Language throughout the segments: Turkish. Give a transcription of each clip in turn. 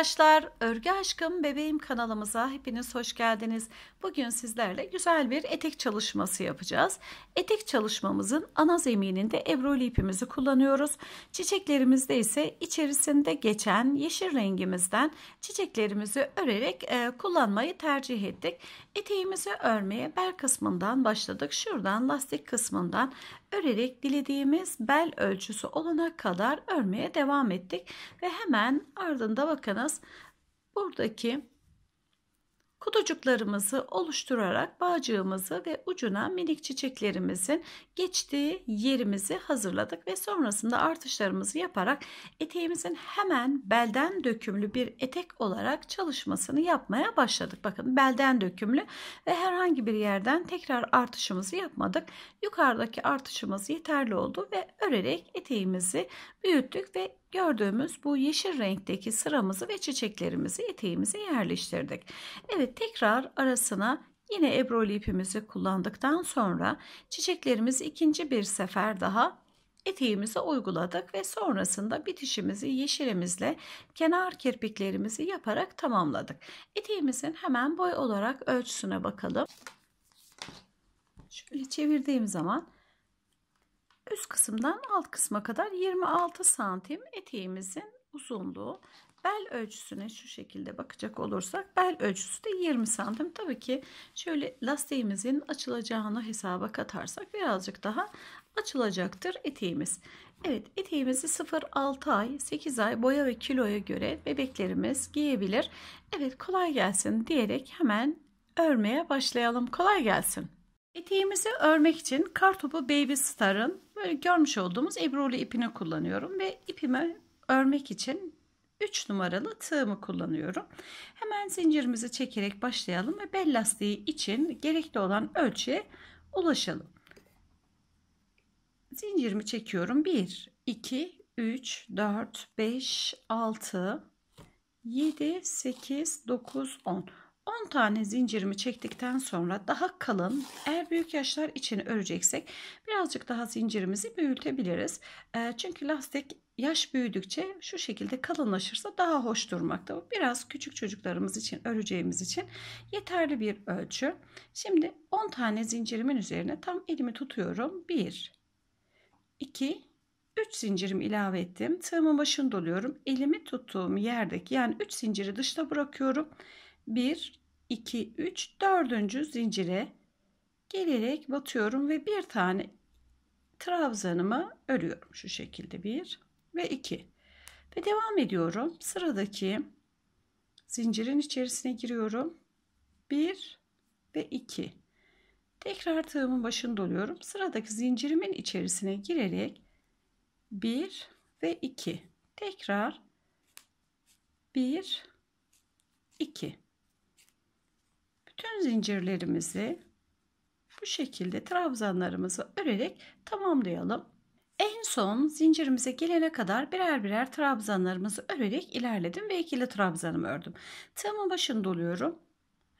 arkadaşlar, Örgü Aşkım Bebeğim kanalımıza hepiniz hoş geldiniz. Bugün sizlerle güzel bir etek çalışması yapacağız. Etek çalışmamızın ana zemininde ebroli ipimizi kullanıyoruz. Çiçeklerimizde ise içerisinde geçen yeşil rengimizden çiçeklerimizi örerek e, kullanmayı tercih ettik. Eteğimizi örmeye bel kısmından başladık. Şuradan lastik kısmından örerek dilediğimiz bel ölçüsü olana kadar örmeye devam ettik. Ve hemen ardında bakınız buradaki Kutucuklarımızı oluşturarak bağcığımızı ve ucuna minik çiçeklerimizin geçtiği yerimizi hazırladık ve sonrasında artışlarımızı yaparak eteğimizin hemen belden dökümlü bir etek olarak çalışmasını yapmaya başladık. Bakın belden dökümlü ve herhangi bir yerden tekrar artışımızı yapmadık. Yukarıdaki artışımız yeterli oldu ve örerek eteğimizi büyüttük ve gördüğümüz bu yeşil renkteki sıramızı ve çiçeklerimizi eteğimize yerleştirdik. Evet tekrar arasına yine ebroli ipimizi kullandıktan sonra çiçeklerimizi ikinci bir sefer daha eteğimize uyguladık ve sonrasında bitişimizi yeşilimizle kenar kirpiklerimizi yaparak tamamladık. Eteğimizin hemen boy olarak ölçüsüne bakalım. Şöyle çevirdiğim zaman Üst kısımdan alt kısma kadar 26 santim eteğimizin uzunluğu. Bel ölçüsüne şu şekilde bakacak olursak bel ölçüsü de 20 santim. Tabii ki şöyle lastiğimizin açılacağını hesaba katarsak birazcık daha açılacaktır eteğimiz. Evet eteğimizi 0-6 ay 8 ay boya ve kiloya göre bebeklerimiz giyebilir. Evet kolay gelsin diyerek hemen örmeye başlayalım. Kolay gelsin. Eteğimizi örmek için kartopu Baby Star'ın böyle görmüş olduğumuz ebrolu ipini kullanıyorum ve ipimi örmek için 3 numaralı tığımı kullanıyorum. Hemen zincirimizi çekerek başlayalım ve bel lastiği için gerekli olan ölçüye ulaşalım. Zincirimi çekiyorum. 1, 2, 3, 4, 5, 6, 7, 8, 9, 10. 10 tane zincirimi çektikten sonra daha kalın eğer büyük yaşlar için öreceksek birazcık daha zincirimizi büyütebiliriz. E, çünkü lastik yaş büyüdükçe şu şekilde kalınlaşırsa daha hoş durmakta. Biraz küçük çocuklarımız için öreceğimiz için yeterli bir ölçü. Şimdi 10 tane zincirimin üzerine tam elimi tutuyorum. 1 2 3 zincirim ilave ettim. Tığımın başını doluyorum. Elimi tuttuğum yerdeki yani 3 zinciri dışta bırakıyorum. 1, 2, 3, 4. zincire gelerek batıyorum ve bir tane trabzanımı örüyorum şu şekilde 1 ve 2 ve devam ediyorum sıradaki zincirin içerisine giriyorum 1 ve 2 tekrar tığımın başını doluyorum. sıradaki zincirimin içerisine girerek 1 ve 2 tekrar 1 2 bütün zincirlerimizi bu şekilde trabzanlarımızı örerek tamamlayalım. En son zincirimize gelene kadar birer birer trabzanlarımızı örerek ilerledim ve ikili trabzanımı ördüm. Tığımın başını doluyorum.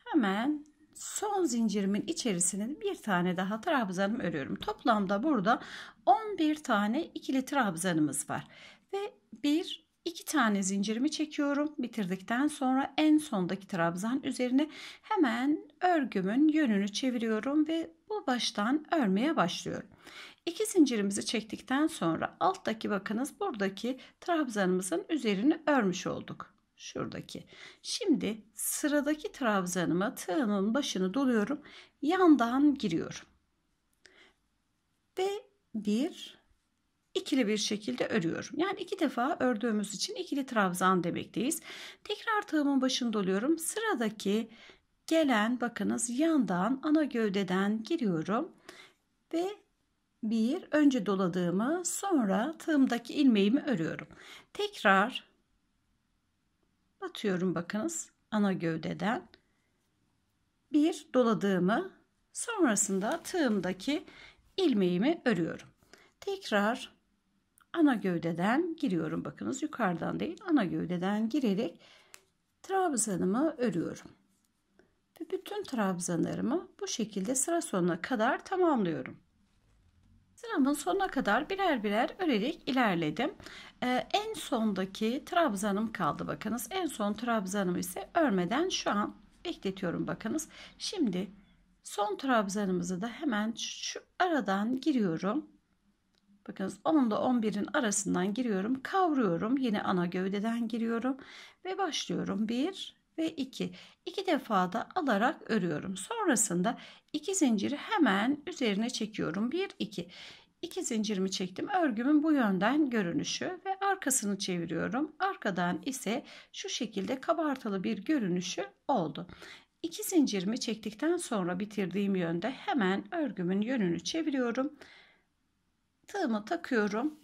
Hemen son zincirimin içerisine bir tane daha trabzanımı örüyorum. Toplamda burada 11 tane ikili trabzanımız var. Ve bir. 2 tane zincirimi çekiyorum. Bitirdikten sonra en sondaki trabzan üzerine hemen örgümün yönünü çeviriyorum ve bu baştan örmeye başlıyorum. 2 zincirimizi çektikten sonra alttaki bakınız buradaki trabzanımızın üzerini örmüş olduk. Şuradaki. Şimdi sıradaki trabzanıma tığımın başını doluyorum. Yandan giriyorum. Ve 1 ikili bir şekilde örüyorum. Yani iki defa ördüğümüz için ikili trabzan demekteyiz. Tekrar tığımın başını doluyorum. Sıradaki gelen bakınız yandan ana gövdeden giriyorum ve bir önce doladığımı sonra tığımdaki ilmeğimi örüyorum. Tekrar batıyorum bakınız ana gövdeden bir doladığımı sonrasında tığımdaki ilmeğimi örüyorum. Tekrar ana gövdeden giriyorum. Bakınız yukarıdan değil ana gövdeden girerek trabzanımı örüyorum. Ve bütün trabzanlarımı bu şekilde sıra sonuna kadar tamamlıyorum. Sıramın sonuna kadar birer birer örerek ilerledim. Ee, en sondaki trabzanım kaldı bakınız. En son trabzanımı ise örmeden şu an bekletiyorum bakınız. Şimdi son trabzanımızı da hemen şu aradan giriyorum. Bakınız 10 ile 11'in arasından giriyorum. Kavruyorum. Yine ana gövdeden giriyorum. Ve başlıyorum. 1 ve 2. 2 defa da alarak örüyorum. Sonrasında 2 zinciri hemen üzerine çekiyorum. 1 2. 2 zincirimi çektim. Örgümün bu yönden görünüşü ve arkasını çeviriyorum. Arkadan ise şu şekilde kabartılı bir görünüşü oldu. 2 zincirimi çektikten sonra bitirdiğim yönde hemen örgümün yönünü çeviriyorum tığımı takıyorum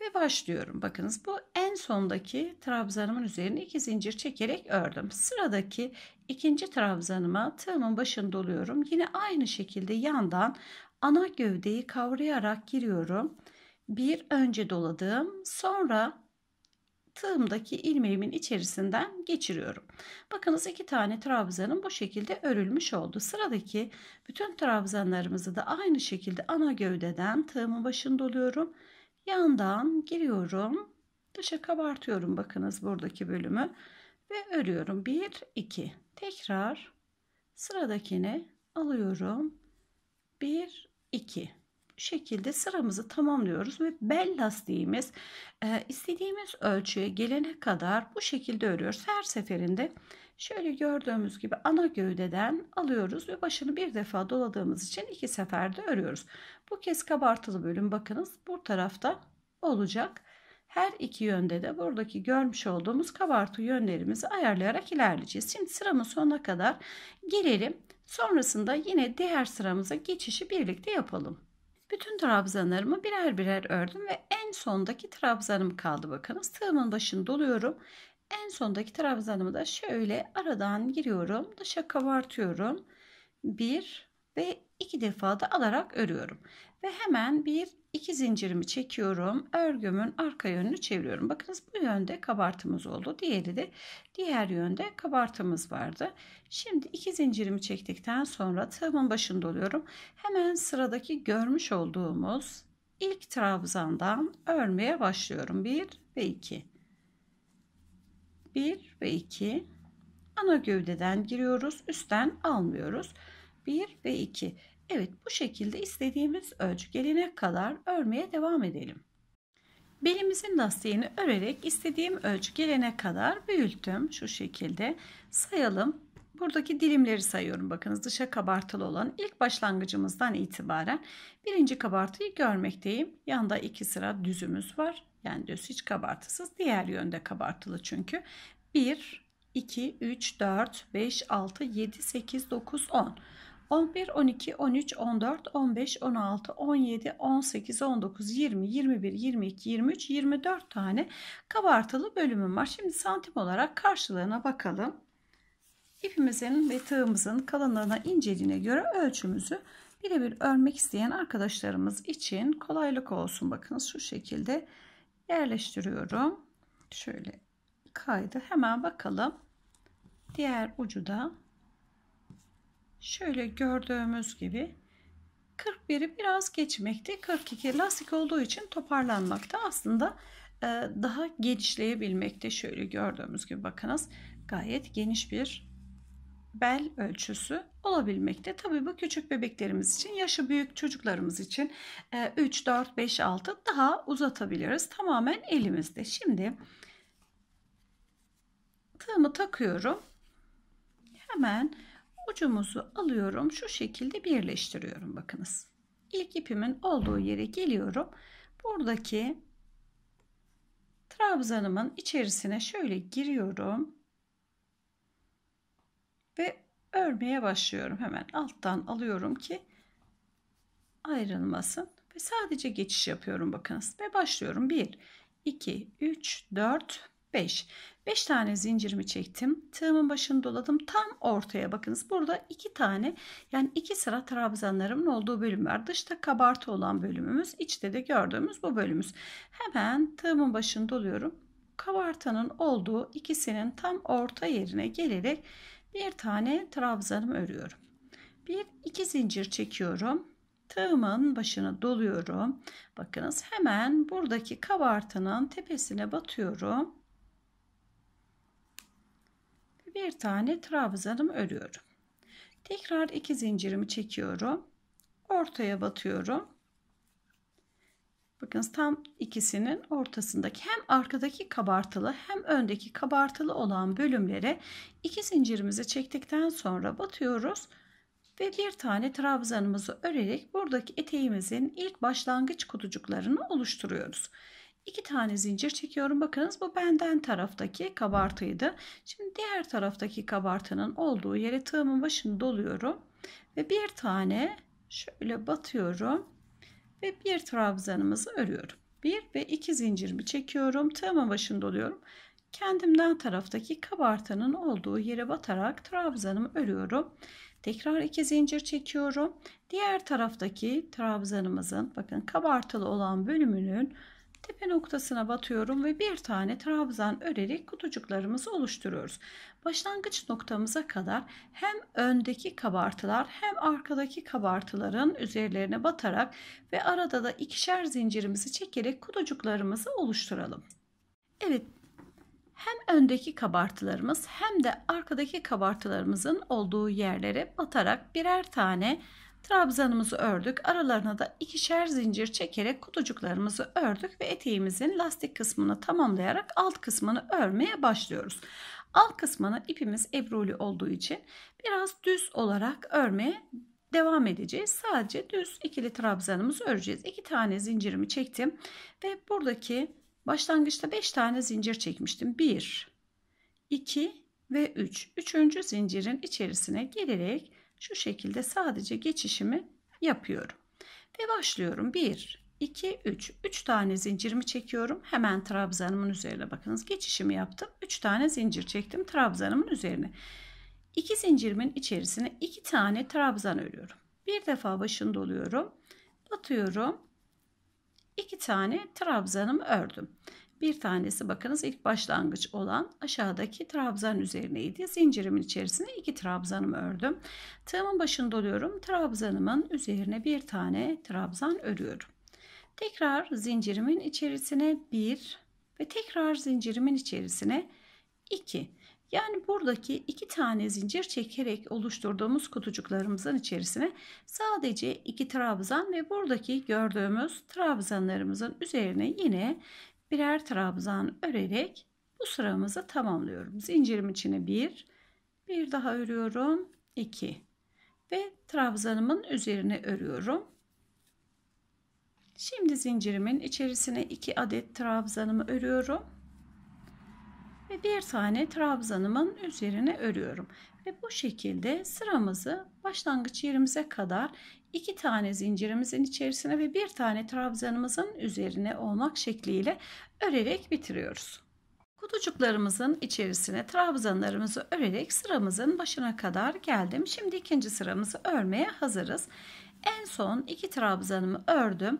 ve başlıyorum. Bakınız bu en sondaki trabzanımın üzerine iki zincir çekerek ördüm. Sıradaki ikinci trabzanıma tığımın başını doluyorum. Yine aynı şekilde yandan ana gövdeyi kavrayarak giriyorum. Bir önce doladım, sonra tığımdaki ilmeğimin içerisinden geçiriyorum. Bakınız iki tane trabzanın bu şekilde örülmüş oldu. Sıradaki bütün trabzanlarımızı da aynı şekilde ana gövdeden tığımın başında oluyorum. Yandan giriyorum. Dışa kabartıyorum bakınız buradaki bölümü ve örüyorum. 1 2 tekrar sıradakini alıyorum. 1 2 şekilde sıramızı tamamlıyoruz ve bel lastiğimiz e, istediğimiz ölçüye gelene kadar bu şekilde örüyoruz. Her seferinde şöyle gördüğümüz gibi ana gövdeden alıyoruz ve başını bir defa doladığımız için iki seferde örüyoruz. Bu kez kabartılı bölüm bakınız bu tarafta olacak. Her iki yönde de buradaki görmüş olduğumuz kabartı yönlerimizi ayarlayarak ilerleyeceğiz. Şimdi sıramın sonuna kadar gelelim. Sonrasında yine diğer sıramıza geçişi birlikte yapalım. Bütün trabzanlarımı birer birer ördüm ve en sondaki trabzanım kaldı bakınız. Tığımın başını doluyorum. En sondaki trabzanımı da şöyle aradan giriyorum. Dışa kabartıyorum. Bir ve iki defa da alarak örüyorum. Ve hemen bir iki zincirimi çekiyorum. Örgümün arka yönünü çeviriyorum. Bakınız bu yönde kabartımız oldu. Diğeri de diğer yönde kabartımız vardı. Şimdi iki zincirimi çektikten sonra tığımın başında oluyorum. Hemen sıradaki görmüş olduğumuz ilk trabzandan örmeye başlıyorum. 1 ve 2. 1 ve 2. Ana gövdeden giriyoruz. Üstten almıyoruz. 1 ve 2 Evet bu şekilde istediğimiz ölçü gelene kadar örmeye devam edelim. Belimizin lastiğini örerek istediğim ölçü gelene kadar büyüttüm şu şekilde. Sayalım. Buradaki dilimleri sayıyorum. Bakınız dışa kabartılı olan ilk başlangıcımızdan itibaren birinci kabartıyı görmekteyim. Yanda iki sıra düzümüz var. Yani düz hiç kabartısız. Diğer yönde kabartılı çünkü. 1, 2, 3, 4, 5, 6, 7, 8, 9, 10. 11, 12, 13, 14, 15, 16, 17, 18, 19, 20, 21, 22, 23, 24 tane kabartılı bölümüm var. Şimdi santim olarak karşılığına bakalım. İpimizin ve tığımızın kalınlığına inceliğine göre ölçümüzü birebir örmek isteyen arkadaşlarımız için kolaylık olsun. Bakınız şu şekilde yerleştiriyorum. Şöyle kaydı. Hemen bakalım. Diğer ucu da Şöyle gördüğümüz gibi 41'i biraz geçmekte. 42 lastik olduğu için toparlanmakta. Aslında e, daha genişleyebilmekte. Şöyle gördüğümüz gibi bakınız gayet geniş bir bel ölçüsü olabilmekte. Tabii bu küçük bebeklerimiz için, yaşı büyük çocuklarımız için 3, 4, 5, 6 daha uzatabiliriz. Tamamen elimizde. Şimdi tığımı takıyorum. Hemen ucumuzu alıyorum. Şu şekilde birleştiriyorum bakınız. İlk ipimin olduğu yere geliyorum. Buradaki trabzanımın içerisine şöyle giriyorum. Ve örmeye başlıyorum. Hemen alttan alıyorum ki ayrılmasın. Ve sadece geçiş yapıyorum bakınız. Ve başlıyorum. 1, 2, 3, 4, 5. 5 tane zincirimi çektim. Tığımın başını doladım. Tam ortaya bakınız. Burada 2 tane yani 2 sıra trabzanlarımın olduğu bölüm var. Dışta kabartı olan bölümümüz. içte de gördüğümüz bu bölümümüz. Hemen tığımın başını doluyorum. Kabartanın olduğu ikisinin tam orta yerine gelerek bir tane trabzanımı örüyorum. Bir iki zincir çekiyorum. Tığımın başını doluyorum. Bakınız hemen buradaki kabartının tepesine batıyorum bir tane trabzanım örüyorum. Tekrar iki zincirimi çekiyorum. Ortaya batıyorum. Bakın tam ikisinin ortasındaki hem arkadaki kabartılı hem öndeki kabartılı olan bölümlere iki zincirimizi çektikten sonra batıyoruz ve bir tane trabzanımızı örerek buradaki eteğimizin ilk başlangıç kutucuklarını oluşturuyoruz. 2 tane zincir çekiyorum. Bakınız bu benden taraftaki kabartıydı. Şimdi diğer taraftaki kabartının olduğu yere tığımın başını doluyorum. Ve bir tane şöyle batıyorum. Ve bir trabzanımızı örüyorum. Bir ve iki zincirimi çekiyorum. Tığımın başını doluyorum. Kendimden taraftaki kabartının olduğu yere batarak trabzanımı örüyorum. Tekrar iki zincir çekiyorum. Diğer taraftaki trabzanımızın bakın kabartılı olan bölümünün Tepe noktasına batıyorum ve bir tane trabzan örerek kutucuklarımızı oluşturuyoruz. Başlangıç noktamıza kadar hem öndeki kabartılar hem arkadaki kabartıların üzerlerine batarak ve arada da ikişer zincirimizi çekerek kutucuklarımızı oluşturalım. Evet hem öndeki kabartılarımız hem de arkadaki kabartılarımızın olduğu yerlere batarak birer tane Trabzanımızı ördük. Aralarına da ikişer zincir çekerek kutucuklarımızı ördük ve eteğimizin lastik kısmını tamamlayarak alt kısmını örmeye başlıyoruz. Alt kısmını ipimiz ebruli olduğu için biraz düz olarak örmeye devam edeceğiz. Sadece düz ikili trabzanımızı öreceğiz. İki tane zincirimi çektim ve buradaki başlangıçta 5 tane zincir çekmiştim. 1, 2 ve 3. Üç. Üçüncü zincirin içerisine gelerek şu şekilde sadece geçişimi yapıyorum. Ve başlıyorum. 1, 2, 3. 3 tane zincirimi çekiyorum. Hemen trabzanımın üzerine bakınız. Geçişimi yaptım. 3 tane zincir çektim trabzanımın üzerine. 2 zincirimin içerisine 2 tane trabzan örüyorum. Bir defa başını doluyorum. Batıyorum. 2 tane trabzanımı ördüm. Bir tanesi bakınız ilk başlangıç olan aşağıdaki trabzan üzerineydi. Zincirimin içerisine iki trabzanım ördüm. Tığımın başını doluyorum. Trabzanımın üzerine bir tane trabzan örüyorum. Tekrar zincirimin içerisine bir ve tekrar zincirimin içerisine iki. Yani buradaki iki tane zincir çekerek oluşturduğumuz kutucuklarımızın içerisine sadece iki trabzan ve buradaki gördüğümüz trabzanlarımızın üzerine yine birer trabzan örerek bu sıramızı tamamlıyorum. Zincirim içine bir, bir daha örüyorum, iki ve trabzanımın üzerine örüyorum. Şimdi zincirimin içerisine iki adet trabzanımı örüyorum ve bir tane trabzanımın üzerine örüyorum. Ve bu şekilde sıramızı başlangıç yerimize kadar iki tane zincirimizin içerisine ve bir tane trabzanımızın üzerine olmak şekliyle örerek bitiriyoruz. Kutucuklarımızın içerisine trabzanlarımızı örerek sıramızın başına kadar geldim. Şimdi ikinci sıramızı örmeye hazırız. En son iki trabzanımı ördüm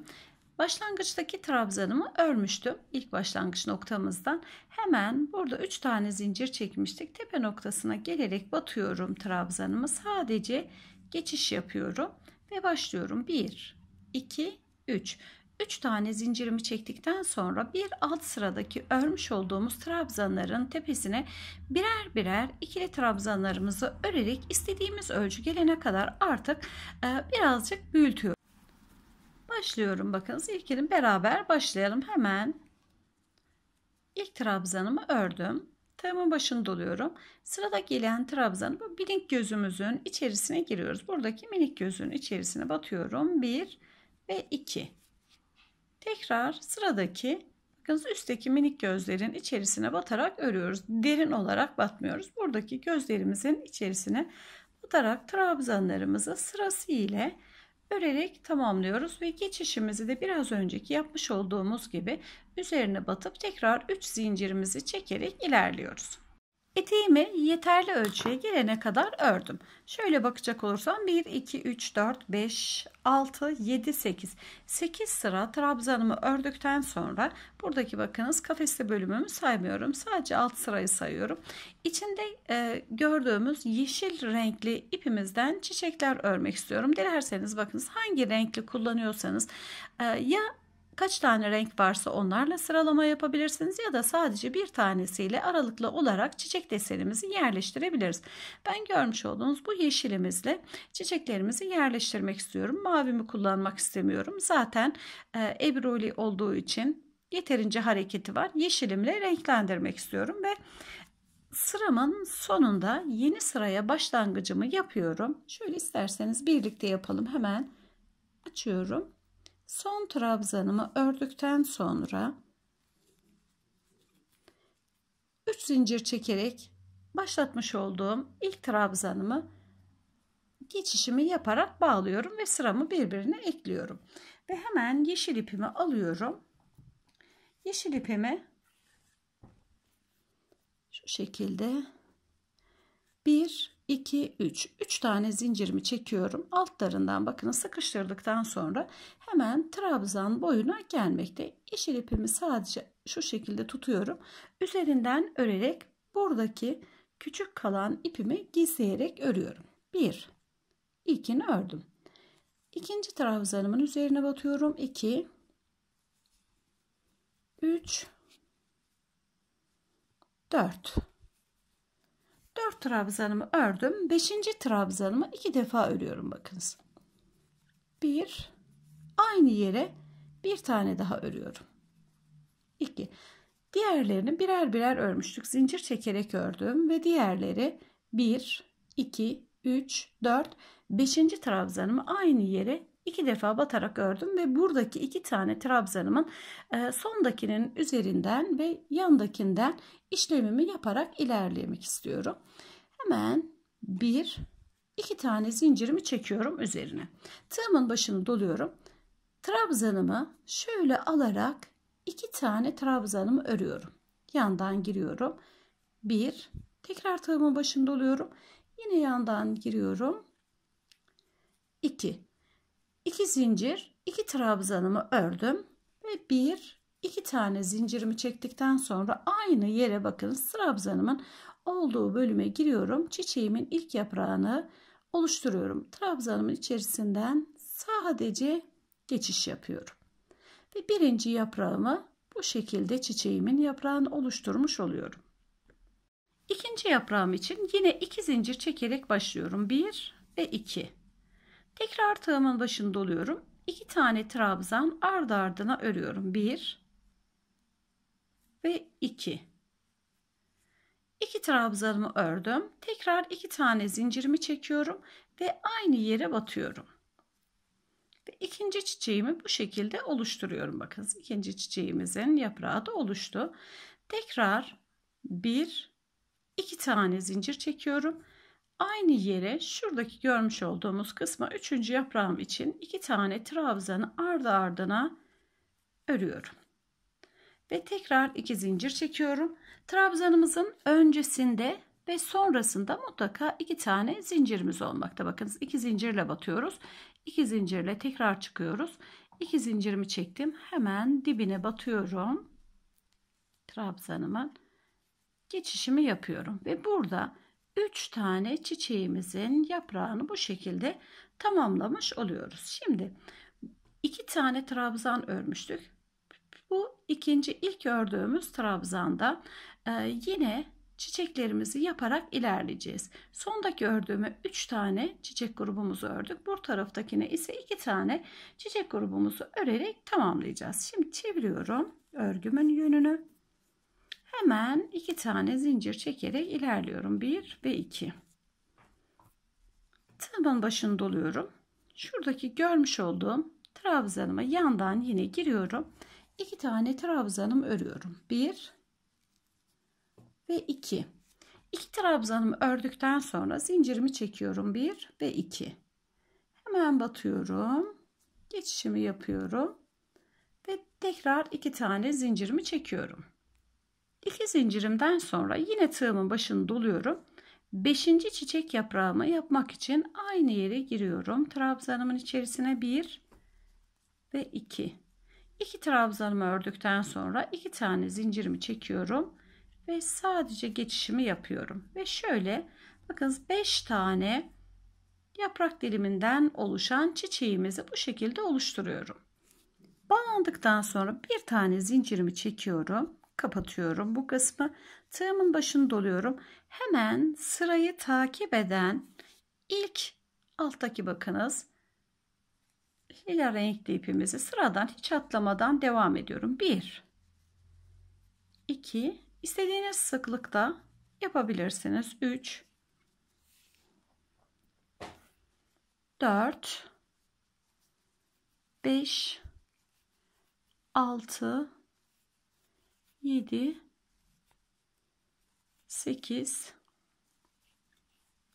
Başlangıçtaki trabzanımı örmüştüm. İlk başlangıç noktamızdan hemen burada 3 tane zincir çekmiştik. Tepe noktasına gelerek batıyorum trabzanımı. Sadece geçiş yapıyorum ve başlıyorum. 1 2 3 3 tane zincirimi çektikten sonra bir alt sıradaki örmüş olduğumuz trabzanların tepesine birer birer ikili trabzanlarımızı örerek istediğimiz ölçü gelene kadar artık e, birazcık büyütüyorum başlıyorum. Bakınız ilk ilin beraber başlayalım hemen. İlk trabzanımı ördüm. Tığımın başını doluyorum. Sırada gelen trabzanı bu minik gözümüzün içerisine giriyoruz. Buradaki minik gözün içerisine batıyorum. 1 ve 2. Tekrar sıradaki bakınız üstteki minik gözlerin içerisine batarak örüyoruz. Derin olarak batmıyoruz. Buradaki gözlerimizin içerisine batarak trabzanlarımızı sırasıyla. ile örerek tamamlıyoruz ve geçişimizi de biraz önceki yapmış olduğumuz gibi üzerine batıp tekrar 3 zincirimizi çekerek ilerliyoruz. Eteğimi yeterli ölçüye gelene kadar ördüm. Şöyle bakacak olursam 1, 2, 3, 4, 5, 6, 7, 8. 8 sıra trabzanımı ördükten sonra buradaki bakınız kafesli bölümümü saymıyorum. Sadece alt sırayı sayıyorum. İçinde e, gördüğümüz yeşil renkli ipimizden çiçekler örmek istiyorum. Dilerseniz bakınız hangi renkli kullanıyorsanız e, ya Kaç tane renk varsa onlarla sıralama yapabilirsiniz ya da sadece bir tanesiyle aralıklı olarak çiçek desenimizi yerleştirebiliriz. Ben görmüş olduğunuz bu yeşilimizle çiçeklerimizi yerleştirmek istiyorum. Mavimi kullanmak istemiyorum. Zaten e, ebroli olduğu için yeterince hareketi var. Yeşilimle renklendirmek istiyorum ve sıramın sonunda yeni sıraya başlangıcımı yapıyorum. Şöyle isterseniz birlikte yapalım. Hemen açıyorum. Son trabzanımı ördükten sonra 3 zincir çekerek başlatmış olduğum ilk trabzanımı geçişimi yaparak bağlıyorum ve sıramı birbirine ekliyorum. Ve hemen yeşil ipimi alıyorum. Yeşil ipimi şu şekilde 1 2, 3. 3 tane zincirimi çekiyorum. Altlarından bakın sıkıştırdıktan sonra hemen trabzan boyuna gelmekte. Yeşil ipimi sadece şu şekilde tutuyorum. Üzerinden örerek buradaki küçük kalan ipimi gizleyerek örüyorum. 1, 2'ni ördüm. İkinci trabzanımın üzerine batıyorum. 2, 3, 4. 4 trabzanımı ördüm. 5. trabzanımı 2 defa örüyorum bakınız. 1 aynı yere bir tane daha örüyorum. 2 Diğerlerini birer birer örmüştük. Zincir çekerek ördüm ve diğerleri 1 2 3 4 5. trabzanımı aynı yere iki defa batarak ördüm ve buradaki iki tane trabzanımın e, sondakinin üzerinden ve yandakinden işlemimi yaparak ilerlemek istiyorum. Hemen bir iki tane zincirimi çekiyorum üzerine. Tığımın başını doluyorum. Trabzanımı şöyle alarak iki tane trabzanımı örüyorum. Yandan giriyorum. Bir tekrar tığımın başını doluyorum. Yine yandan giriyorum. 2 2 zincir, 2 trabzanımı ördüm ve 1 2 tane zincirimi çektikten sonra aynı yere bakın trabzanımın olduğu bölüme giriyorum. Çiçeğimin ilk yaprağını oluşturuyorum. Trabzanımın içerisinden sadece geçiş yapıyorum. Ve birinci yaprağımı bu şekilde çiçeğimin yaprağını oluşturmuş oluyorum. İkinci yaprağım için yine iki zincir çekerek başlıyorum. 1 ve 2. Tekrar tığımın başını doluyorum. 2 tane trabzan ardı ardına örüyorum. 1 ve 2. 2 trabzanımı ördüm. Tekrar 2 tane zincirimi çekiyorum ve aynı yere batıyorum. Ve ikinci çiçeğimi bu şekilde oluşturuyorum. Bakın ikinci çiçeğimizin yaprağı da oluştu. Tekrar 1 2 tane zincir çekiyorum Aynı yere şuradaki görmüş olduğumuz kısma üçüncü yaprağım için iki tane trabzanı ardı ardına örüyorum. Ve tekrar iki zincir çekiyorum. Trabzanımızın öncesinde ve sonrasında mutlaka iki tane zincirimiz olmakta. Bakınız iki zincirle batıyoruz. iki zincirle tekrar çıkıyoruz. İki zincirimi çektim. Hemen dibine batıyorum. Trabzanımın geçişimi yapıyorum. Ve burada 3 tane çiçeğimizin yaprağını bu şekilde tamamlamış oluyoruz. Şimdi 2 tane trabzan örmüştük. Bu ikinci ilk ördüğümüz trabzanda e, yine çiçeklerimizi yaparak ilerleyeceğiz. Sondaki ördüğüme 3 tane çiçek grubumuzu ördük. Bu taraftakine ise 2 tane çiçek grubumuzu örerek tamamlayacağız. Şimdi çeviriyorum örgümün yönünü. Hemen iki tane zincir çekerek ilerliyorum. bir ve iki. Tığımın başını doluyorum. Şuradaki görmüş olduğum trabzanıma yandan yine giriyorum. İki tane trabzanım örüyorum. bir ve iki. İki trabzanımı ördükten sonra zincirimi çekiyorum. bir ve iki. Hemen batıyorum. Geçişimi yapıyorum. Ve tekrar iki tane zincirimi çekiyorum. İki zincirimden sonra yine tığımın başını doluyorum. Beşinci çiçek yaprağımı yapmak için aynı yere giriyorum. Trabzanımın içerisine bir ve iki. İki trabzanımı ördükten sonra iki tane zincirimi çekiyorum ve sadece geçişimi yapıyorum. Ve şöyle bakın beş tane yaprak diliminden oluşan çiçeğimizi bu şekilde oluşturuyorum. Bağlandıktan sonra bir tane zincirimi çekiyorum kapatıyorum bu kısmı. Tığımın başını doluyorum. Hemen sırayı takip eden ilk alttaki bakınız lila renkli ipimizi sıradan hiç atlamadan devam ediyorum. 1 2 istediğiniz sıklıkta yapabilirsiniz. 3 4 5 6 7 8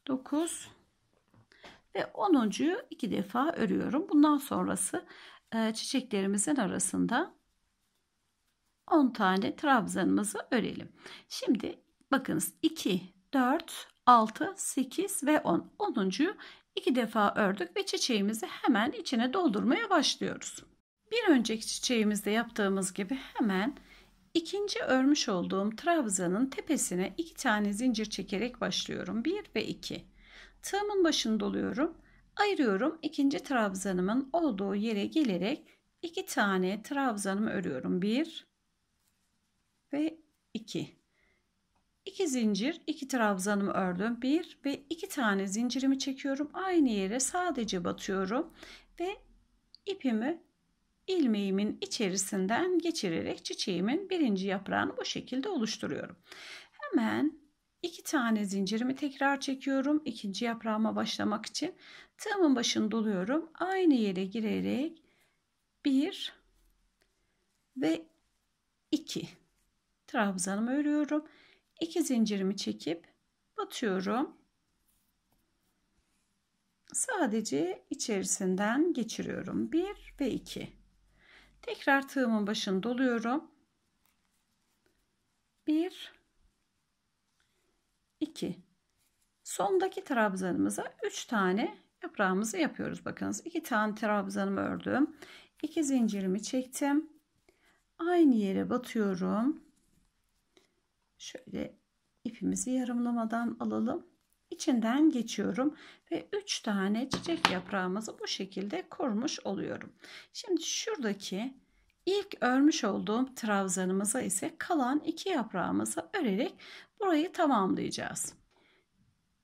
9 ve 10. iki defa örüyorum. Bundan sonrası e, çiçeklerimizin arasında 10 tane trabzanımızı örelim. Şimdi bakınız 2 4 6 8 ve 10. 10. iki defa ördük ve çiçeğimizi hemen içine doldurmaya başlıyoruz. Bir önceki çiçeğimizde yaptığımız gibi hemen İkinci örmüş olduğum trabzanın tepesine iki tane zincir çekerek başlıyorum. 1 ve 2. Tığımın başını doluyorum. Ayırıyorum. İkinci trabzanımın olduğu yere gelerek iki tane trabzanımı örüyorum. 1 ve 2. 2 zincir, 2 trabzanımı ördüm. 1 ve 2 tane zincirimi çekiyorum. Aynı yere sadece batıyorum ve ipimi ilmeğimin içerisinden geçirerek çiçeğimin birinci yaprağını bu şekilde oluşturuyorum. Hemen iki tane zincirimi tekrar çekiyorum. ikinci yaprağıma başlamak için tığımın başını doluyorum. Aynı yere girerek bir ve iki trabzanımı örüyorum. iki zincirimi çekip batıyorum. Sadece içerisinden geçiriyorum. bir ve iki Tekrar tığımın başını doluyorum. 1 2 Sondaki trabzanımıza 3 tane yaprağımızı yapıyoruz. Bakınız 2 tane trabzanımı ördüm. 2 zincirimi çektim. Aynı yere batıyorum. Şöyle ipimizi yarımlamadan alalım içinden geçiyorum ve 3 tane çiçek yaprağımızı bu şekilde kurmuş oluyorum. Şimdi şuradaki ilk örmüş olduğum trabzanımıza ise kalan iki yaprağımızı örerek burayı tamamlayacağız.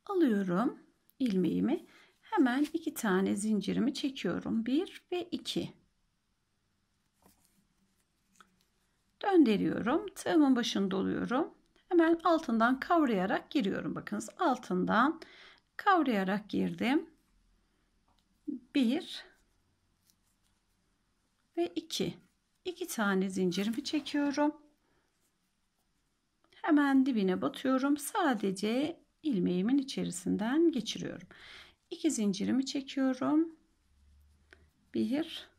Alıyorum ilmeğimi. Hemen iki tane zincirimi çekiyorum. 1 ve 2. Döndürüyorum. Tığımın başını doluyorum. Hemen altından kavrayarak giriyorum. Bakınız altından kavrayarak girdim. 1 ve 2. 2 tane zincirimi çekiyorum. Hemen dibine batıyorum. Sadece ilmeğimin içerisinden geçiriyorum. 2 zincirimi çekiyorum. 1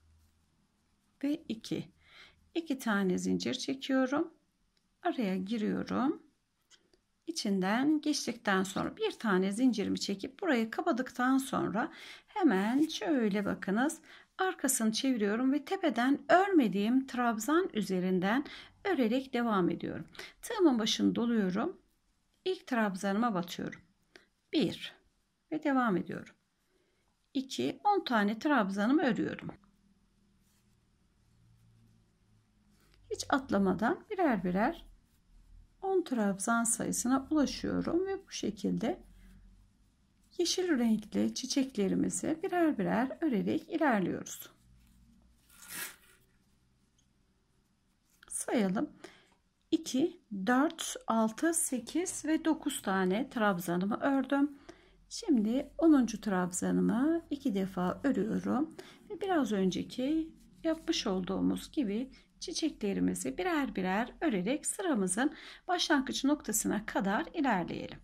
ve 2. 2 tane zincir çekiyorum araya giriyorum. içinden geçtikten sonra bir tane zincirimi çekip burayı kapadıktan sonra hemen şöyle bakınız arkasını çeviriyorum ve tepeden örmediğim trabzan üzerinden örerek devam ediyorum. Tığımın başını doluyorum. ilk trabzanıma batıyorum. 1 ve devam ediyorum. 2 10 tane trabzanımı örüyorum. Hiç atlamadan birer birer 10 trabzan sayısına ulaşıyorum ve bu şekilde yeşil renkli çiçeklerimizi birer birer örerek ilerliyoruz. Sayalım. 2, 4, 6, 8 ve 9 tane trabzanımı ördüm. Şimdi 10. trabzanımı iki defa örüyorum. Ve biraz önceki yapmış olduğumuz gibi çiçeklerimizi birer birer örerek sıramızın başlangıç noktasına kadar ilerleyelim.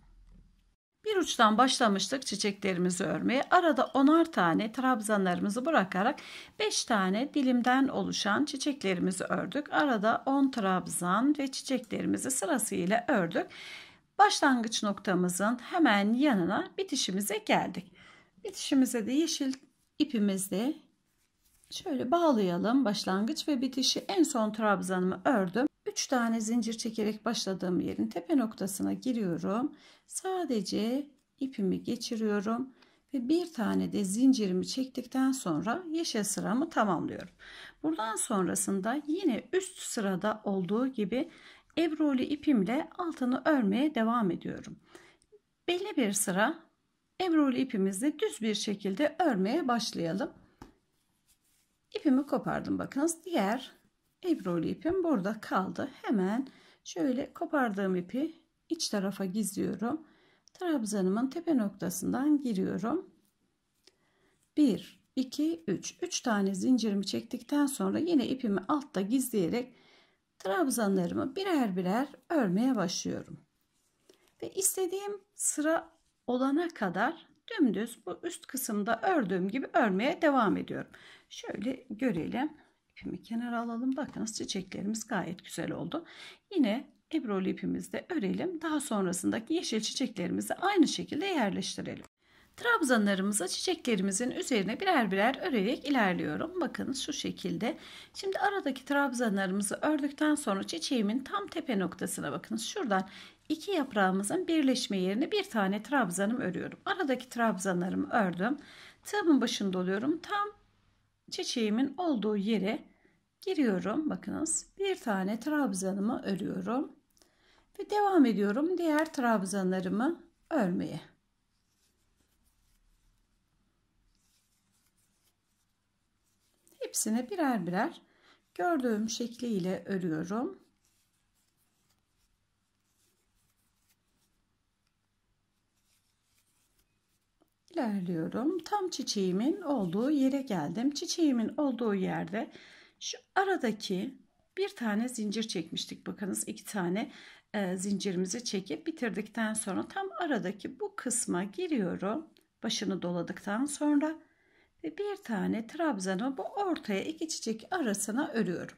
Bir uçtan başlamıştık çiçeklerimizi örmeye. Arada onar tane trabzanlarımızı bırakarak 5 tane dilimden oluşan çiçeklerimizi ördük. Arada 10 trabzan ve çiçeklerimizi sırasıyla ördük. Başlangıç noktamızın hemen yanına bitişimize geldik. Bitişimize de yeşil ipimizle Şöyle bağlayalım başlangıç ve bitişi en son trabzanımı ördüm. 3 tane zincir çekerek başladığım yerin tepe noktasına giriyorum. Sadece ipimi geçiriyorum ve bir tane de zincirimi çektikten sonra yeşil sıramı tamamlıyorum. Buradan sonrasında yine üst sırada olduğu gibi ebroli ipimle altını örmeye devam ediyorum. Belli bir sıra ebroli ipimizi düz bir şekilde örmeye başlayalım. İpimi kopardım bakınız. Diğer ebrolu ipim burada kaldı. Hemen şöyle kopardığım ipi iç tarafa gizliyorum. Trabzanımın tepe noktasından giriyorum. 1, 2, 3. 3 tane zincirimi çektikten sonra yine ipimi altta gizleyerek trabzanlarımı birer birer örmeye başlıyorum. Ve istediğim sıra olana kadar dümdüz bu üst kısımda ördüğüm gibi örmeye devam ediyorum. Şöyle görelim. İpimi kenara alalım. Bakınız çiçeklerimiz gayet güzel oldu. Yine ebrolu ipimizde örelim. Daha sonrasındaki yeşil çiçeklerimizi aynı şekilde yerleştirelim. Trabzanlarımızı çiçeklerimizin üzerine birer birer örerek ilerliyorum. Bakınız şu şekilde. Şimdi aradaki trabzanlarımızı ördükten sonra çiçeğimin tam tepe noktasına bakınız. Şuradan iki yaprağımızın birleşme yerine bir tane trabzanım örüyorum. Aradaki trabzanlarımı ördüm. Tığımın başını doluyorum. Tam çiçeğimin olduğu yere giriyorum. Bakınız bir tane trabzanımı örüyorum. Ve devam ediyorum diğer trabzanlarımı örmeye. Hepsine birer birer gördüğüm şekliyle örüyorum. ilerliyorum. Tam çiçeğimin olduğu yere geldim. Çiçeğimin olduğu yerde şu aradaki bir tane zincir çekmiştik. Bakınız iki tane e, zincirimizi çekip bitirdikten sonra tam aradaki bu kısma giriyorum. Başını doladıktan sonra ve bir tane trabzanı bu ortaya iki çiçek arasına örüyorum.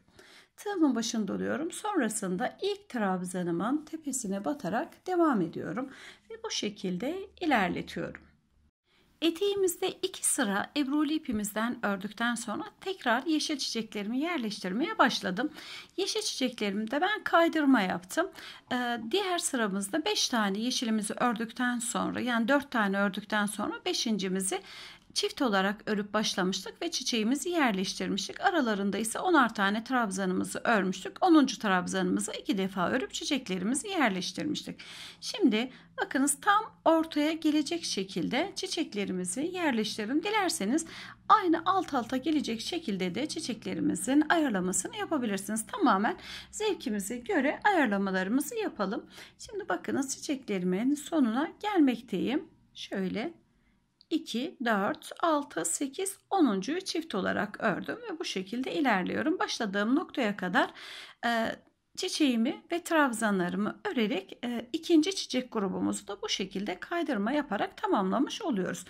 Tığımın başını doluyorum. Sonrasında ilk trabzanımın tepesine batarak devam ediyorum. Ve bu şekilde ilerletiyorum. Eteğimizde iki sıra ebruli ipimizden ördükten sonra tekrar yeşil çiçeklerimi yerleştirmeye başladım. Yeşil çiçeklerimde ben kaydırma yaptım. Ee, diğer sıramızda 5 tane yeşilimizi ördükten sonra yani 4 tane ördükten sonra 5.mizi çift olarak örüp başlamıştık ve çiçeğimizi yerleştirmiştik. Aralarında ise 10'ar tane trabzanımızı örmüştük. 10. trabzanımızı iki defa örüp çiçeklerimizi yerleştirmiştik. Şimdi bakınız tam ortaya gelecek şekilde çiçeklerimizi yerleştirin. Dilerseniz aynı alt alta gelecek şekilde de çiçeklerimizin ayarlamasını yapabilirsiniz. Tamamen zevkimize göre ayarlamalarımızı yapalım. Şimdi bakınız çiçeklerimin sonuna gelmekteyim. Şöyle 2, 4, 6, 8, 10. çift olarak ördüm ve bu şekilde ilerliyorum. Başladığım noktaya kadar e, çiçeğimi ve trabzanlarımı örerek e, ikinci çiçek grubumuzu da bu şekilde kaydırma yaparak tamamlamış oluyoruz.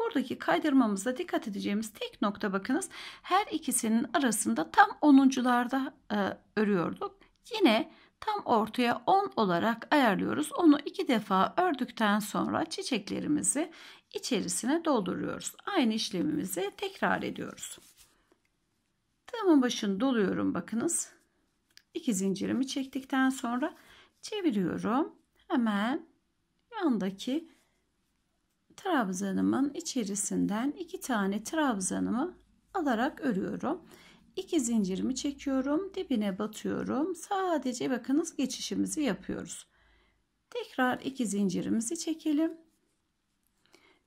Buradaki kaydırmamızda dikkat edeceğimiz tek nokta bakınız her ikisinin arasında tam onuncularda e, örüyorduk. Yine tam ortaya 10 olarak ayarlıyoruz. Onu iki defa ördükten sonra çiçeklerimizi içerisine dolduruyoruz. Aynı işlemimizi tekrar ediyoruz. Tığımın başını doluyorum bakınız. İki zincirimi çektikten sonra çeviriyorum. Hemen yandaki trabzanımın içerisinden iki tane trabzanımı alarak örüyorum. İki zincirimi çekiyorum. Dibine batıyorum. Sadece bakınız geçişimizi yapıyoruz. Tekrar iki zincirimizi çekelim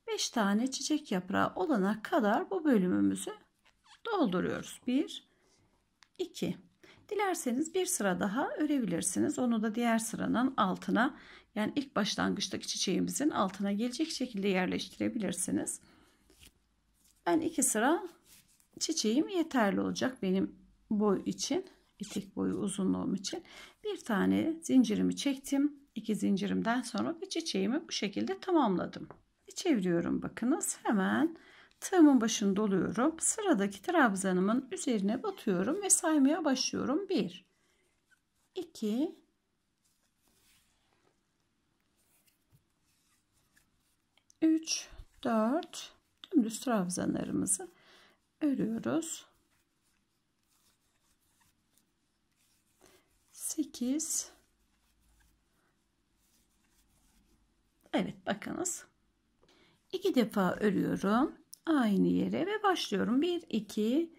5 tane çiçek yaprağı olana kadar bu bölümümüzü dolduruyoruz. 1 2 Dilerseniz bir sıra daha örebilirsiniz. Onu da diğer sıranın altına yani ilk başlangıçtaki çiçeğimizin altına gelecek şekilde yerleştirebilirsiniz. Ben iki sıra çiçeğim yeterli olacak benim boy için. etek boyu uzunluğum için. Bir tane zincirimi çektim. iki zincirimden sonra bir çiçeğimi bu şekilde tamamladım bir çeviriyorum bakınız. Hemen tığımın başını doluyorum. Sıradaki trabzanımın üzerine batıyorum ve saymaya başlıyorum. 1 2 3 4 dümdüz trabzanlarımızı örüyoruz. 8 Evet bakınız iki defa örüyorum aynı yere ve başlıyorum 1 2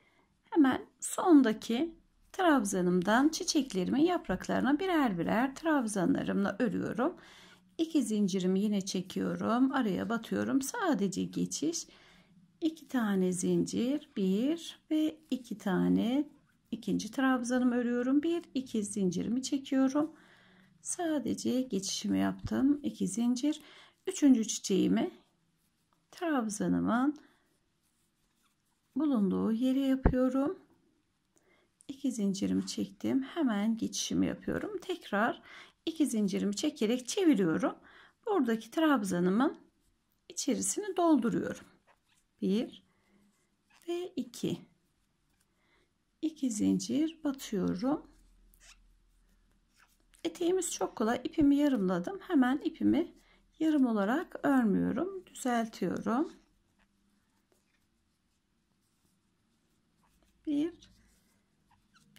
hemen sondaki trabzanımdan çiçeklerimin yapraklarına birer birer trabzanlarımla örüyorum iki zincirimi yine çekiyorum araya batıyorum sadece geçiş iki tane zincir 1 ve iki tane ikinci trabzanımı örüyorum 1 2 zincirimi çekiyorum sadece geçişimi yaptım iki zincir üçüncü çiçeğimi trabzanımın bulunduğu yere yapıyorum. İki zincirimi çektim. Hemen geçişimi yapıyorum. Tekrar iki zincirimi çekerek çeviriyorum. Buradaki trabzanımın içerisini dolduruyorum. 1 ve 2. 2 zincir batıyorum. Eteğimiz çok kolay. İpimi yarımladım. Hemen ipimi yarım olarak örmüyorum düzeltiyorum bir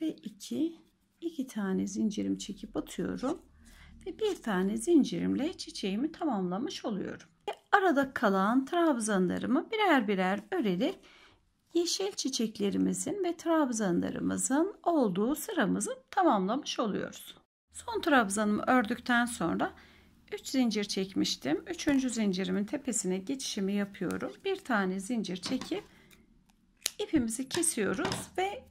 ve iki iki tane zincirim çekip atıyorum ve bir tane zincirimle çiçeğimi tamamlamış oluyorum ve arada kalan trabzanlarımı birer birer örerek yeşil çiçeklerimizin ve trabzanlarımızın olduğu sıramızı tamamlamış oluyoruz son trabzanımı ördükten sonra 3 zincir çekmiştim. 3. zincirimin tepesine geçişimi yapıyorum. Bir tane zincir çekip ipimizi kesiyoruz ve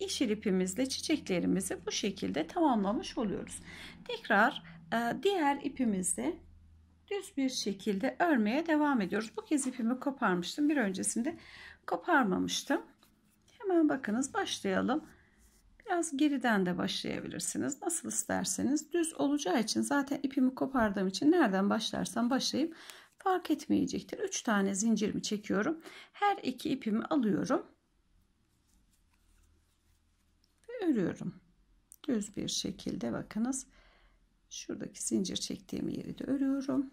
yeşil ipimizle çiçeklerimizi bu şekilde tamamlamış oluyoruz. Tekrar e, diğer ipimizle düz bir şekilde örmeye devam ediyoruz. Bu kez ipimi koparmıştım. Bir öncesinde koparmamıştım. Hemen bakınız başlayalım. Biraz geriden de başlayabilirsiniz. Nasıl isterseniz düz olacağı için zaten ipimi kopardığım için nereden başlarsam başlayayım fark etmeyecektir. 3 tane zincirimi çekiyorum. Her iki ipimi alıyorum. Ve örüyorum. Düz bir şekilde bakınız. Şuradaki zincir çektiğim yeri de örüyorum.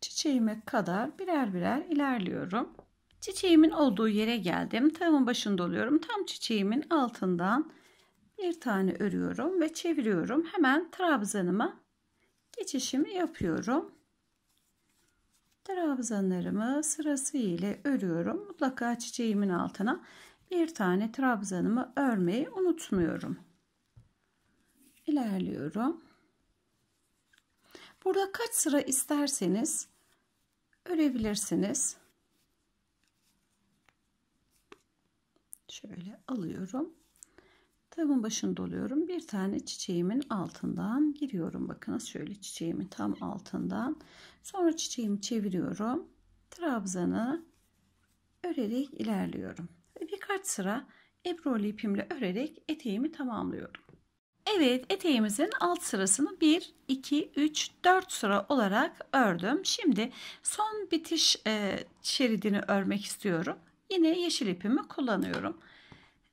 Çiçeğime kadar birer birer ilerliyorum. Çiçeğimin olduğu yere geldim. Tığımın başında oluyorum. Tam çiçeğimin altından bir tane örüyorum ve çeviriyorum. Hemen trabzanıma geçişimi yapıyorum. Trabzanlarımı sırası ile örüyorum. Mutlaka çiçeğimin altına bir tane trabzanımı örmeyi unutmuyorum. İlerliyorum. Burada kaç sıra isterseniz örebilirsiniz. Şöyle alıyorum. Tavın başını doluyorum. Bir tane çiçeğimin altından giriyorum. Bakınız şöyle çiçeğimin tam altından. Sonra çiçeğimi çeviriyorum. Trabzanı örerek ilerliyorum. birkaç sıra ebroli ipimle örerek eteğimi tamamlıyorum. Evet eteğimizin alt sırasını 1, 2, 3, 4 sıra olarak ördüm. Şimdi son bitiş e, şeridini örmek istiyorum. Yine yeşil ipimi kullanıyorum.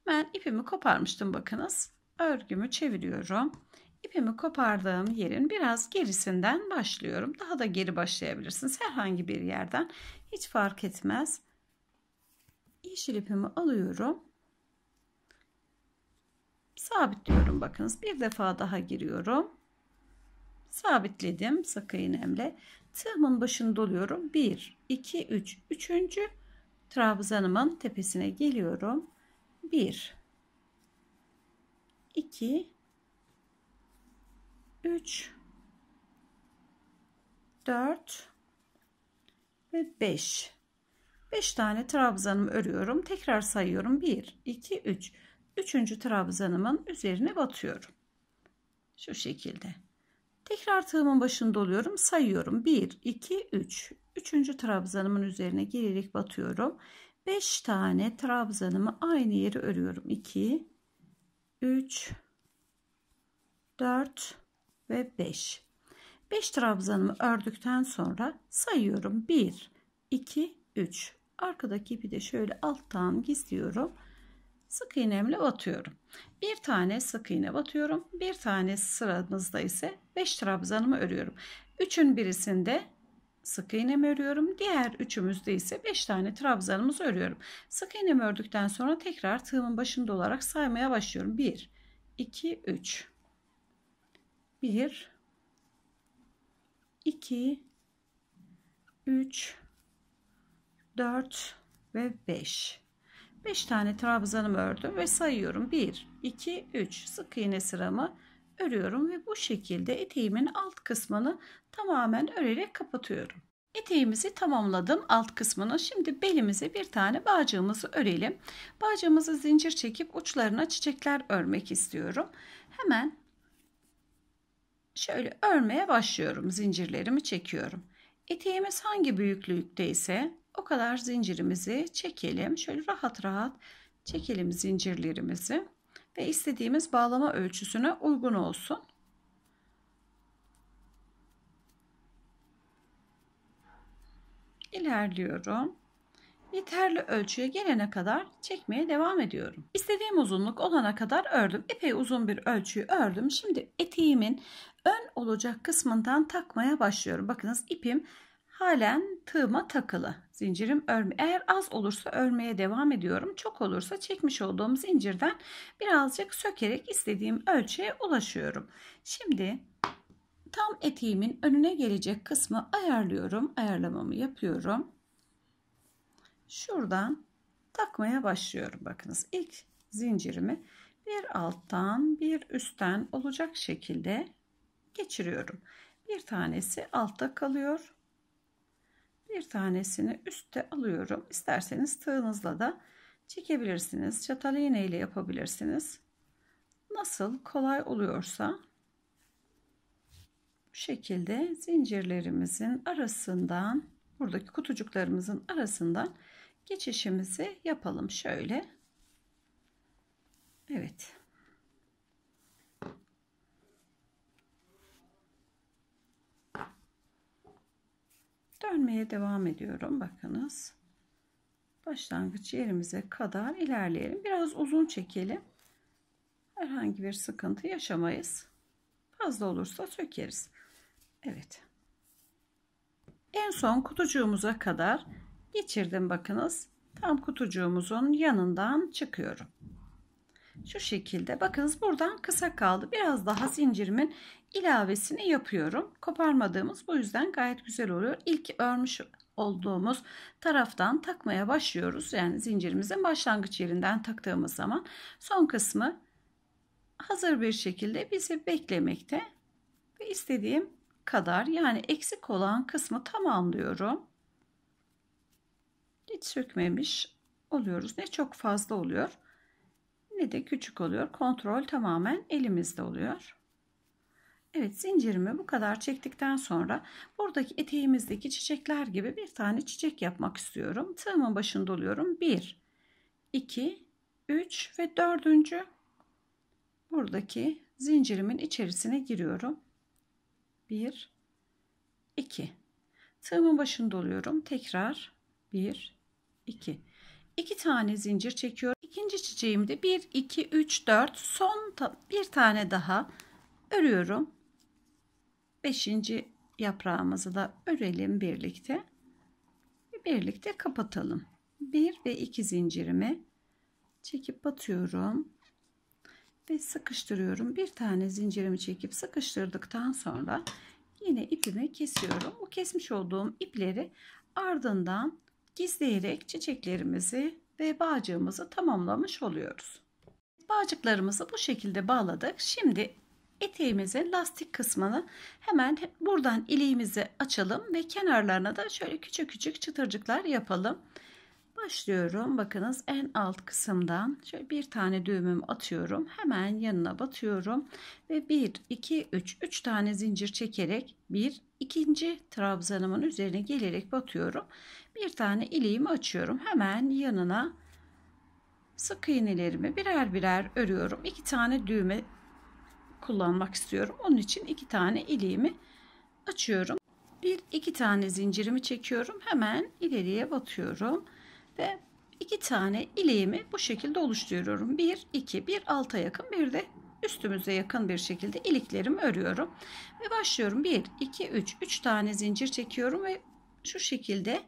Ben ipimi koparmıştım bakınız. Örgümü çeviriyorum. İpimi kopardığım yerin biraz gerisinden başlıyorum. Daha da geri başlayabilirsiniz. Herhangi bir yerden hiç fark etmez. Yeşil ipimi alıyorum. Sabitliyorum bakınız. Bir defa daha giriyorum. Sabitledim sık iğnemle. Tığımın başını doluyorum. 1, 2, 3. Üç. Üçüncü trabzanımın tepesine geliyorum 1 2 3 4 ve 5 5 tane trabzanımı örüyorum tekrar sayıyorum 1 2 3 üçüncü trabzanımın üzerine batıyorum şu şekilde tekrar tığımın başında oluyorum sayıyorum 1 2 3 üçüncü trabzanımın üzerine girerek batıyorum 5 tane trabzanımı aynı yeri örüyorum. 2 3 4 ve 5. 5 trabzanımı ördükten sonra sayıyorum. 1 2 3. Arkadaki ipi de şöyle alttan gizliyorum. Sık iğnemle batıyorum. Bir tane sık iğne batıyorum. Bir tane sıramızda ise 5 trabzanımı örüyorum. Üçün birisinde sık iğnemi örüyorum. Diğer üçümüzde ise 5 tane trabzanımızı örüyorum. Sık iğnemi ördükten sonra tekrar tığımın başında olarak saymaya başlıyorum. 1 2 3 1 2 3 4 ve 5 5 tane trabzanımı ördüm ve sayıyorum 1 2 3 sık iğne sıramı örüyorum ve bu şekilde eteğimin alt kısmını tamamen örerek kapatıyorum. Eteğimizi tamamladım alt kısmını. Şimdi belimize bir tane bağcığımızı örelim. Bağcığımızı zincir çekip uçlarına çiçekler örmek istiyorum. Hemen şöyle örmeye başlıyorum. Zincirlerimi çekiyorum. Eteğimiz hangi büyüklükte ise o kadar zincirimizi çekelim. Şöyle rahat rahat çekelim zincirlerimizi ve istediğimiz bağlama ölçüsüne uygun olsun. İlerliyorum. Yeterli ölçüye gelene kadar çekmeye devam ediyorum. İstediğim uzunluk olana kadar ördüm. İpey uzun bir ölçüyü ördüm. Şimdi eteğimin ön olacak kısmından takmaya başlıyorum. Bakınız ipim halen tığıma takılı. Zincirim örme. Eğer az olursa örmeye devam ediyorum. Çok olursa çekmiş olduğum zincirden birazcık sökerek istediğim ölçüye ulaşıyorum. Şimdi tam eteğimin önüne gelecek kısmı ayarlıyorum. Ayarlamamı yapıyorum. Şuradan takmaya başlıyorum. Bakınız ilk zincirimi bir alttan bir üstten olacak şekilde geçiriyorum. Bir tanesi altta kalıyor bir tanesini üstte alıyorum. İsterseniz tığınızla da çekebilirsiniz. Çatal iğne ile yapabilirsiniz. Nasıl kolay oluyorsa bu şekilde zincirlerimizin arasından buradaki kutucuklarımızın arasından geçişimizi yapalım şöyle. Evet. Dönmeye devam ediyorum. Bakınız. Başlangıç yerimize kadar ilerleyelim. Biraz uzun çekelim. Herhangi bir sıkıntı yaşamayız. Fazla olursa sökeriz. Evet. En son kutucuğumuza kadar geçirdim bakınız. Tam kutucuğumuzun yanından çıkıyorum. Şu şekilde bakınız buradan kısa kaldı. Biraz daha zincirimin ilavesini yapıyorum. Koparmadığımız bu yüzden gayet güzel oluyor. ilk örmüş olduğumuz taraftan takmaya başlıyoruz. Yani zincirimizin başlangıç yerinden taktığımız zaman son kısmı hazır bir şekilde bizi beklemekte. Ve istediğim kadar yani eksik olan kısmı tamamlıyorum. Hiç sökmemiş oluyoruz. Ne çok fazla oluyor ne de küçük oluyor. Kontrol tamamen elimizde oluyor. Evet zincirimi bu kadar çektikten sonra buradaki eteğimizdeki çiçekler gibi bir tane çiçek yapmak istiyorum. Tığımın başında oluyorum. 1, 2, 3 ve 4. Buradaki zincirimin içerisine giriyorum. 1, 2. Tığımın başında oluyorum. Tekrar 1, 2. 2 tane zincir çekiyorum. İkinci çiçeğimde 1, 2, 3, 4 son bir tane daha örüyorum. Beşinci yaprağımızı da örelim birlikte. Birlikte kapatalım. 1 ve 2 zincirimi çekip batıyorum ve sıkıştırıyorum. Bir tane zincirimi çekip sıkıştırdıktan sonra yine ipimi kesiyorum. Bu kesmiş olduğum ipleri ardından gizleyerek çiçeklerimizi ve bağcığımızı tamamlamış oluyoruz. Bağcıklarımızı bu şekilde bağladık. Şimdi eteğimizin lastik kısmını hemen buradan iliğimizi açalım ve kenarlarına da şöyle küçük küçük çıtırcıklar yapalım başlıyorum. Bakınız en alt kısımdan şöyle bir tane düğümümü atıyorum. Hemen yanına batıyorum ve 1 2 3 3 tane zincir çekerek bir ikinci trabzanımın üzerine gelerek batıyorum. Bir tane iliğimi açıyorum. Hemen yanına sık iğnelerimi birer birer örüyorum. 2 tane düğme kullanmak istiyorum. Onun için iki tane iliğimi açıyorum. Bir iki tane zincirimi çekiyorum. Hemen ileriye batıyorum ve iki tane ileğimi bu şekilde oluşturuyorum. Bir, iki, bir alta yakın bir de üstümüze yakın bir şekilde iliklerimi örüyorum. Ve başlıyorum. Bir, iki, üç. Üç tane zincir çekiyorum ve şu şekilde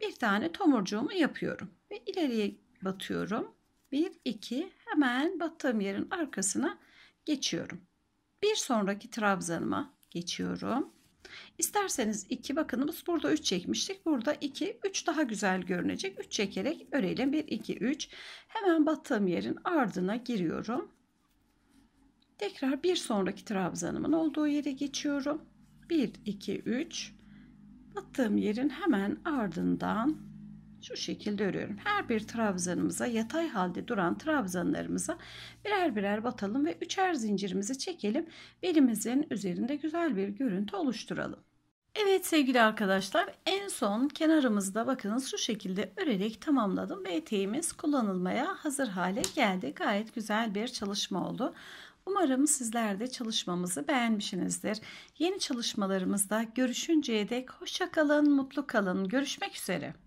bir tane tomurcuğumu yapıyorum. Ve ileriye batıyorum. Bir, iki. Hemen battığım yerin arkasına geçiyorum. Bir sonraki trabzanıma geçiyorum. İsterseniz 2 bakınımız burada 3 çekmiştik. Burada 2, 3 daha güzel görünecek. 3 çekerek örelim. 1, 2, 3. Hemen battığım yerin ardına giriyorum. Tekrar bir sonraki trabzanımın olduğu yere geçiyorum. 1, 2, 3. Battığım yerin hemen ardından şu şekilde örüyorum. Her bir trabzanımıza yatay halde duran trabzanlarımıza birer birer batalım ve üçer zincirimizi çekelim. Belimizin üzerinde güzel bir görüntü oluşturalım. Evet sevgili arkadaşlar en son kenarımızda bakınız şu şekilde örerek tamamladım ve eteğimiz kullanılmaya hazır hale geldi. Gayet güzel bir çalışma oldu. Umarım sizler de çalışmamızı beğenmişsinizdir. Yeni çalışmalarımızda görüşünceye dek hoşça kalın, mutlu kalın. Görüşmek üzere.